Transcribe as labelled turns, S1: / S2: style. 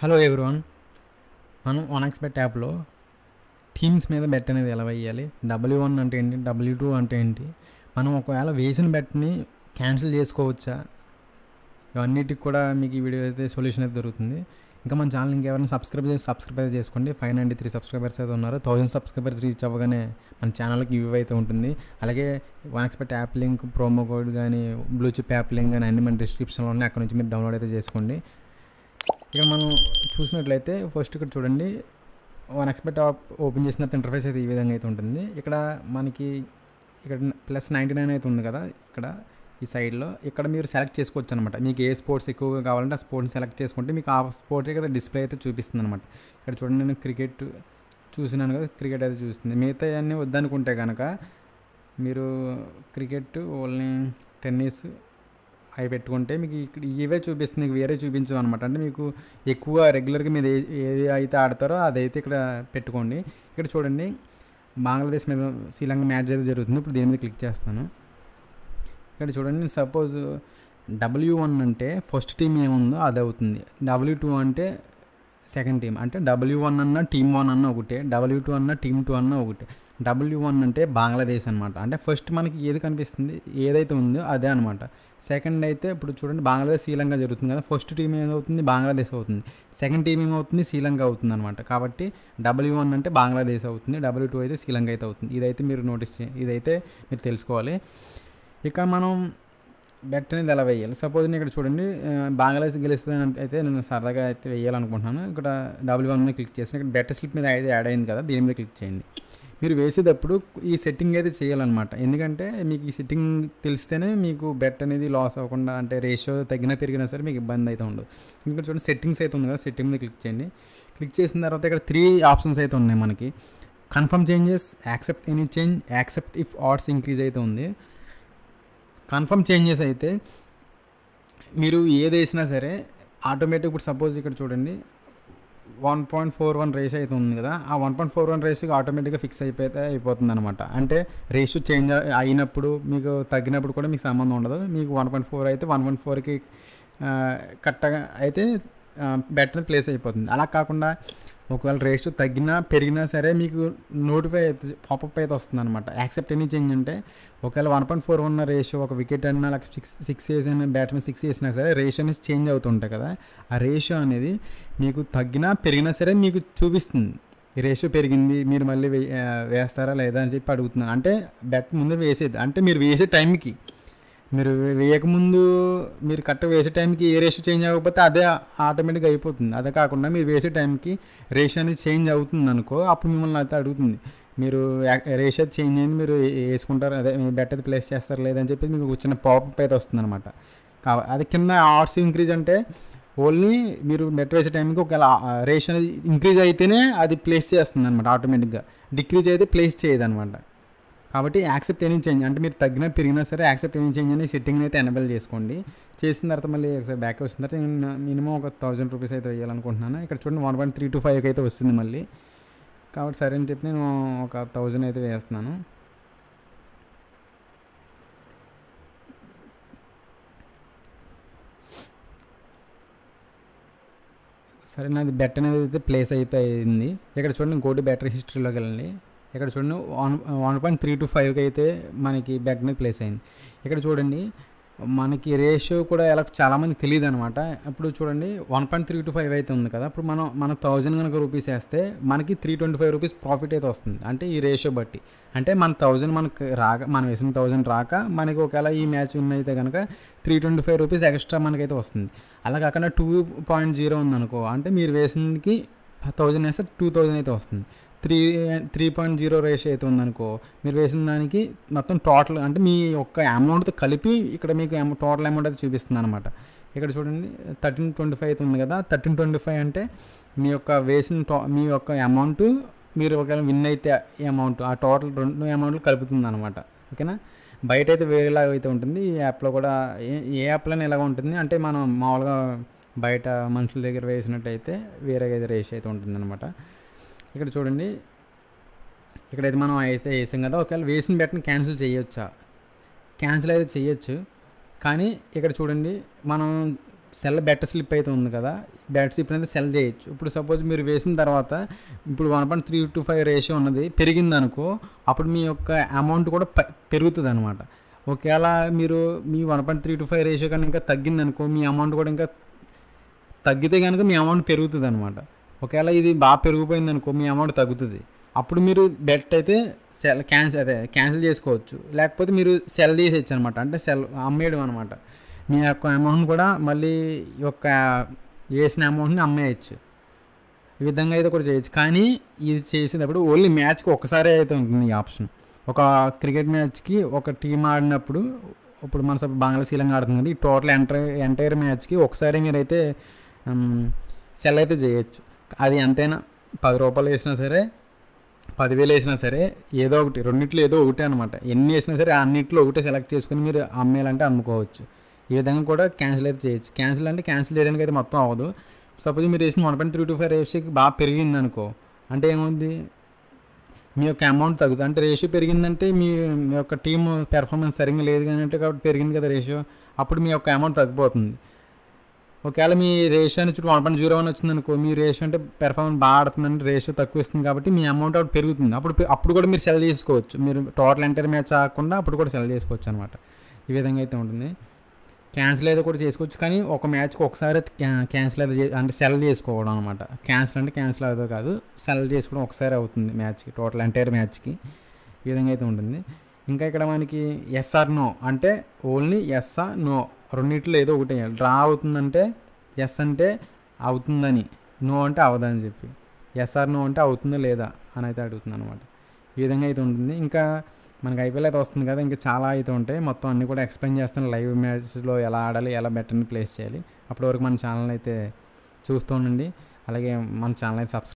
S1: hello everyone మనం వనక్స్బెట్ యాప్లో teams మీద బెట్ అనేది ఎలా వేయాలి డబ్ల్యూ వన్ అంటే ఏంటి డబ్ల్యూ టూ అంటే ఏంటి మనం ఒకవేళ వేసిన బెట్ని క్యాన్సిల్ చేసుకోవచ్చా ఇవన్నిటికి కూడా మీకు ఈ వీడియో అయితే సొల్యూషన్ అయితే దొరుకుతుంది ఇంకా మన ఛానల్ ఇంకెవరైనా సబ్స్క్రైబ్ చేసి సబ్స్క్రైబ్ చేసుకోండి ఫైవ్ నైంటీ త్రీ సబ్స్క్రైబర్స్ అయితే ఉన్నారు థౌసండ్ సబ్స్క్రైబర్స్ రీచ్ అవ్వగానే మన ఛానల్కి ఇవి అయితే ఉంటుంది అలాగే one expect app link promo code కానీ బ్లూచిప్ యాప్ లింక్ కానీ అన్ని మన డిస్క్రిప్షన్లో ఉన్నాయి అక్కడ నుంచి మీరు డౌన్లోడ్ అయితే చేసుకోండి ఇక్కడ మనం చూసినట్లయితే ఫస్ట్ ఇక్కడ చూడండి వన్ ఎక్స్పెక్ట్ ఆప్ ఓపెన్ చేసిన ఇంటర్ఫేస్ అయితే ఈ విధంగా అయితే ఉంటుంది ఇక్కడ మనకి ఇక్కడ ప్లస్ నైంటీ నైన్ అయితే ఉంది కదా ఇక్కడ ఈ సైడ్లో ఇక్కడ మీరు సెలెక్ట్ చేసుకోవచ్చు అనమాట మీకు ఏ స్పోర్ట్స్ ఎక్కువగా కావాలంటే ఆ స్పోర్ట్స్ సెలెక్ట్ చేసుకుంటే మీకు ఆ స్పోర్ట్స్ కదా డిస్ప్లే అయితే చూపిస్తుంది అనమాట ఇక్కడ చూడండి నేను క్రికెట్ చూసినాను కదా క్రికెట్ అయితే చూస్తుంది మిగతా అన్నీ వద్దనుకుంటే కనుక మీరు క్రికెట్ ఓన్లీ టెన్నిస్ అవి పెట్టుకుంటే మీకు ఇక్కడ ఇవే చూపిస్తుంది వేరే చూపించవు అనమాట అంటే మీకు ఎక్కువ రెగ్యులర్గా మీరు ఏది అయితే ఆడతారో అదైతే ఇక్కడ పెట్టుకోండి ఇక్కడ చూడండి బంగ్లాదేశ్ మీద శ్రీలంక మ్యాచ్ అయితే జరుగుతుంది ఇప్పుడు దీని మీద క్లిక్ చేస్తాను ఇక్కడ చూడండి సపోజ్ డబ్ల్యూ వన్ అంటే ఫస్ట్ టీం ఏముందో అది అవుతుంది డబ్ల్యూ టూ అంటే సెకండ్ టీం అంటే డబ్ల్యూ వన్ అన్న టీమ్ వన్ అన్న ఒకటే డబ్ల్యూ టూ అన్న టీమ్ టూ అన్న ఒకటే డబ్ల్యూ వన్ అంటే బంగ్లాదేశ్ అనమాట అంటే ఫస్ట్ మనకి ఏది కనిపిస్తుంది ఏదైతే ఉందో అదే అనమాట సెకండ్ అయితే ఇప్పుడు చూడండి బంగ్లాదేశ్ శ్రీలంక జరుగుతుంది కదా ఫస్ట్ టీం ఏమవుతుంది బంగ్లాదేశ్ అవుతుంది సెకండ్ టీం ఏమవుతుంది శ్రీలంక అవుతుంది అనమాట కాబట్టి డబ్ల్యూ వన్ అంటే బంగ్లాదేశ్ అవుతుంది డబ్ల్యూ టూ అయితే శ్రీలంక అయితే అవుతుంది ఇదైతే మీరు నోటీస్ చే ఇదైతే మీరు తెలుసుకోవాలి ఇక మనం బెట్ అనేది ఎలా వేయాలి సపోజ్ నేను ఇక్కడ చూడండి బంగ్లాదేశ్ గెలుస్తుంది అయితే నేను సరదాగా అయితే వేయాలనుకుంటున్నాను ఇక్కడ డబ్ల్యూ వన్ మీద క్లిక్ చేసి ఇక్కడ బెట్ స్లిప్ మీద అయితే యాడ్ అయింది కదా దీని మీద క్లిక్ చేయండి మీరు వేసేటప్పుడు ఈ సెట్టింగ్ అయితే చేయాలన్నమాట ఎందుకంటే మీకు ఈ సెట్టింగ్ తెలిస్తేనే మీకు బెట్ అనేది లాస్ అవ్వకుండా అంటే రేషియో తగ్గినా పెరిగినా సరే మీకు ఇబ్బంది అయితే ఉండదు ఇక్కడ చూడండి సెట్టింగ్స్ అయితే ఉంది కదా సెట్టింగ్ మీద క్లిక్ చేయండి క్లిక్ చేసిన తర్వాత ఇక్కడ త్రీ ఆప్షన్స్ అయితే ఉన్నాయి మనకి confirm changes accept any change accept if odds increase అయితే ఉంది కన్ఫర్మ్ చేంజెస్ అయితే మీరు ఏది వేసినా సరే ఆటోమేటిక్ ఇప్పుడు సపోజ్ ఇక్కడ చూడండి one point four one rates అయితే ఉంది కదా ఆ వన్ పాయింట్ ఫోర్ వన్ రేస్కి ఆటోమేటిక్గా ఫిక్స్ అయిపోతే అయిపోతుంది అనమాట అంటే రేషియో చేంజ్ అయినప్పుడు మీకు తగ్గినప్పుడు కూడా మీకు సంబంధం ఉండదు మీకు వన్ పాయింట్ ఫోర్ అయితే వన్ పాయింట్ ఫోర్కి కరెక్ట్గా అయితే బెటర్ ప్లేస్ అయిపోతుంది అలా కాకుండా ఒకవేళ రేషియో తగ్గినా పెరిగినా సరే మీకు నోటిఫై అయితే పాపప్ అయితే వస్తుంది అనమాట యాక్సెప్ట్ ఎనీ చేంజ్ అంటే ఒకవేళ వన్ పాయింట్ ఫోర్ ఉన్న రేషియో ఒక వికెట్ అన్నా లేక సిక్స్ సిక్స్ వేసిన బ్యాట్మెన్ సిక్స్ వేసినా సరే రేషియో అనేది చేంజ్ అవుతుంటాయి కదా ఆ రేషియో అనేది మీకు తగ్గినా పెరిగినా సరే మీకు చూపిస్తుంది ఈ రేషియో పెరిగింది మీరు మళ్ళీ వేస్తారా లేదా అని చెప్పి అడుగుతున్నాను అంటే బ్యాట్ ముందు వేసేది అంటే మీరు వేసే టైంకి మీరు వేయకముందు మీరు కట్ట వేసే టైంకి ఏ రేషియో చేంజ్ అవ్వకపోతే అదే ఆటోమేటిక్గా అయిపోతుంది అదే కాకుండా మీరు వేసే టైంకి రేషియో అనేది చేంజ్ అవుతుంది అనుకో అప్పుడు మిమ్మల్ని అయితే అడుగుతుంది మీరు రేషియో చేంజ్ అయింది మీరు వేసుకుంటారు అదే బెటర్ అది ప్లేస్ చేస్తారు లేదని చెప్పి మీకు వచ్చిన పాపప్ అయితే వస్తుంది అనమాట అది కింద ఆర్ట్స్ ఇంక్రీజ్ అంటే ఓన్లీ మీరు నెట్ వేసే టైంకి ఒకవేళ రేషియో అనేది ఇంక్రీజ్ అయితేనే అది ప్లేస్ చేస్తుంది అనమాట ఆటోమేటిక్గా డిక్రీజ్ అయితే ప్లేస్ చేయదు అనమాట కాబట్టి యాక్సెప్ట్ ఎనీ చేంజ్ అంటే మీరు తగ్గినా పెరిగినా సరే యాక్సెప్ట్ ఎనీ చేంజ్ అని సెట్టింగ్ అయితే ఎనబుల్ చేసుకోండి చేసిన తర్వాత మళ్ళీ ఒకసారి బ్యాక్ వచ్చిన తర్వాత నేను మినిమం ఒక థౌజండ్ రూపీస్ అయితే వేయాలనుకుంటున్నాను ఇక్కడ చూడండి వన్ పాయింట్ త్రీ టు ఫైవ్కి అయితే వస్తుంది మళ్ళీ కాబట్టి సరే అని చెప్పి నేను ఒక థౌజండ్ అయితే వేస్తున్నాను సరే నాది బెట్ అనేది అయితే ప్లేస్ అయిపోయింది ఇక్కడ చూడండి గోటు బ్యాటరీ హిస్టరీలోకి వెళ్ళండి ఇక్కడ చూడండి one one point three two ఫైవ్కి అయితే మనకి బెడ్ మీద ప్లేస్ అయింది ఇక్కడ చూడండి మనకి రేషియో కూడా ఎలా చాలామంది తెలియదు అనమాట ఇప్పుడు చూడండి one point three two five అయితే ఉంది కదా ఇప్పుడు మనం మన థౌజండ్ కనుక రూపీస్ వేస్తే మనకి three twenty five rupees profit అయితే వస్తుంది అంటే ఈ రేషియో బట్టి అంటే మన థౌజండ్ మనకు రాక మనం వేసిన థౌజండ్ రాక మనకి ఒకవేళ ఈ మ్యాచ్ విన్ అయితే కనుక three twenty five rupees extra మనకైతే వస్తుంది అలా కాకుండా టూ పాయింట్ జీరో ఉందనుకో అంటే మీరు వేసినకి థౌజండ్ వేస్తే టూ థౌజండ్ అయితే వస్తుంది three three point zero ratio అయితే ఉందనుకో మీరు వేసిన దానికి మొత్తం టోటల్ అంటే మీ యొక్క అమౌంట్తో కలిపి ఇక్కడ మీకు టోటల్ అమౌంట్ అయితే చూపిస్తుంది అనమాట ఇక్కడ చూడండి థర్టీన్ ట్వంటీ ఫైవ్ అయితే ఉంది కదా థర్టీన్ ట్వంటీ ఫైవ్ అంటే మీ యొక్క వేసిన టో మీ యొక్క అమౌంట్ మీరు ఒకవేళ విన్ అయితే ఈ అమౌంట్ ఆ టోటల్ రెండు అమౌంట్లు కలుపుతుంది అనమాట ఓకేనా బయట అయితే వేరేలాగా అయితే ఉంటుంది ఈ యాప్లో కూడా ఏ యాప్లోనే ఎలాగ ఉంటుంది అంటే మనం మామూలుగా బయట మనుషుల దగ్గర వేసినట్టయితే వేరే అయితే రేష్ అయితే ఉంటుంది అనమాట ఇక్కడ చూడండి ఇక్కడైతే మనం అయితే వేసాం కదా ఒకవేళ వేసిన బెట్ని క్యాన్సిల్ చేయొచ్చా క్యాన్సిల్ అయితే చేయొచ్చు కానీ ఇక్కడ చూడండి మనం సెల్ బెట్ స్లిప్ అయితే ఉంది కదా బెట్ స్లిప్ అనేది సెల్ చేయొచ్చు ఇప్పుడు సపోజ్ మీరు వేసిన తర్వాత ఇప్పుడు one point three two five ratio ఉన్నది పెరిగింది అనుకో అప్పుడు మీ యొక్క అమౌంట్ కూడా పెరుగుతుంది అనమాట ఒకవేళ మీరు మీ one point three two five ratio కానీ ఇంకా తగ్గిందనుకో మీ అమౌంట్ కూడా ఇంకా తగ్గితే కనుక మీ అమౌంట్ పెరుగుతుంది అనమాట ఒకవేళ ఇది బాగా పెరిగిపోయింది అనుకో మీ అమౌంట్ తగ్గుతుంది అప్పుడు మీరు డెట్ అయితే సెల్ క్యాన్సిల్ అదే క్యాన్సిల్ చేసుకోవచ్చు లేకపోతే మీరు సెల్ చేసేయచ్చు అనమాట అంటే సెల్ అమ్మేయడం అనమాట మీ యొక్క అమౌంట్ కూడా మళ్ళీ యొక్క వేసిన అమౌంట్ని అమ్మేయచ్చు ఈ విధంగా అయితే కూడా చేయొచ్చు కానీ ఇది చేసేటప్పుడు ఓన్లీ మ్యాచ్కి ఒకసారి అయితే ఉంటుంది ఈ ఆప్షన్ ఒక క్రికెట్ మ్యాచ్కి ఒక టీం ఆడినప్పుడు ఇప్పుడు మన సభ బంగ్లా శ్రీలంక ఆడుతుంది టోటల్ ఎంటైర్ ఎంటైర్ మ్యాచ్కి ఒకసారి మీరైతే సెల్ అయితే చేయొచ్చు అది ఎంతైనా పది రూపాయలు వేసినా సరే పదివేలు వేసినా సరే ఏదో ఒకటి రెండింటిలో ఏదో ఒకటే అనమాట ఎన్ని వేసినా సరే అన్నింటిలో ఒకటే సెలెక్ట్ చేసుకుని మీరు అమ్మేయాలంటే అమ్ముకోవచ్చు ఈ విధంగా కూడా క్యాన్సిల్ అయితే చేయొచ్చు క్యాన్సిల్ అంటే క్యాన్సిల్ చేయడానికి అయితే మొత్తం అవ్వదు సపోజ్ మీరు వేసిన one point three two five రేషియోకి బాగా పెరిగింది అనుకో అంటే ఏముంది మీ యొక్క అమౌంట్ తగ్గుతుంది అంటే రేషియో పెరిగిందంటే మీ యొక్క టీమ్ పెర్ఫార్మెన్స్ సరిగ్గా లేదు కానీ అంటే కాబట్టి పెరిగింది కదా రేషియో అప్పుడు మీ యొక్క అమౌంట్ తగ్గిపోతుంది ఒకవేళ మీ రేషియో అని చుట్టూ వన్ పాయింట్ జీరో వన్ వచ్చింది అనుకో మీ రేషియో అంటే పెర్ఫార్మెన్స్ బాగా ఆడుతుందంటే రేషియో తక్కువ ఇస్తుంది కాబట్టి మీ అమౌంట్ అప్పుడు పెరుగుతుంది అప్పుడు అప్పుడు కూడా మీరు సెల్ చేసుకోవచ్చు మీరు టోటల్ ఎంటర్ మ్యాచ్ కాకుండా అప్పుడు కూడా సెల్ చేసుకోవచ్చు అనమాట ఈ విధంగా అయితే ఉంటుంది క్యాన్సిల్ అయితే కూడా చేసుకోవచ్చు కానీ ఒక మ్యాచ్కి ఒకసారి క్యాన్సిల్ అయితే అంటే సెల్ చేసుకోవడం అనమాట క్యాన్సిల్ అంటే క్యాన్సిల్ అవుతో కాదు సెల్ చేసుకోవడం ఒకసారి అవుతుంది మ్యాచ్కి టోటల్ ఎంటైర్ మ్యాచ్కి ఈ విధంగా అయితే ఉంటుంది ఇంకా ఇక్కడ మనకి ఎస్ఆర్ నో అంటే ఓన్లీ ఎస్ఆర్ నో రెండింటిలో ఏదో ఒకటి వేయాలి డ్రా అవుతుందంటే ఎస్ అంటే అవుతుందని నో అంటే అవదని చెప్పి ఎస్ఆర్ నో అంటే అవుతుందా లేదా అని అయితే అడుగుతుంది అనమాట ఈ విధంగా అయితే ఉంటుంది ఇంకా మనకి ఐపీఎల్ అయితే వస్తుంది కదా ఇంకా చాలా అయితే ఉంటాయి మొత్తం అన్నీ కూడా ఎక్స్ప్లెయిన్ చేస్తాను లైవ్ మ్యాచ్లో ఎలా ఆడాలి ఎలా బెటర్ని ప్లేస్ చేయాలి అప్పటివరకు మన ఛానల్ అయితే చూస్తూ ఉండండి అలాగే మన ఛానల్ అయితే సబ్స్క్రైబ్